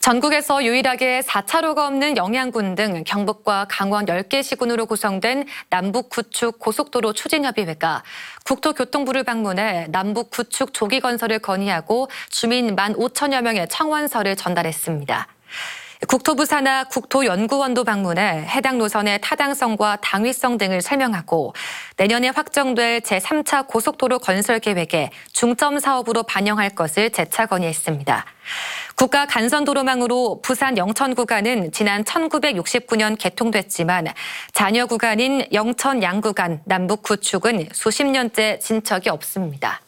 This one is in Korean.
전국에서 유일하게 4차로가 없는 영양군 등 경북과 강원 10개 시군으로 구성된 남북구축 고속도로 추진협의회가 국토교통부를 방문해 남북구축 조기 건설을 건의하고 주민 1만 5천여 명의 청원서를 전달했습니다. 국토부 산하 국토연구원도 방문해 해당 노선의 타당성과 당위성 등을 설명하고 내년에 확정될 제3차 고속도로 건설 계획에 중점 사업으로 반영할 것을 재차 건의했습니다. 국가 간선도로망으로 부산 영천 구간은 지난 1969년 개통됐지만 자녀 구간인 영천 양 구간 남북 구축은 수십 년째 진척이 없습니다.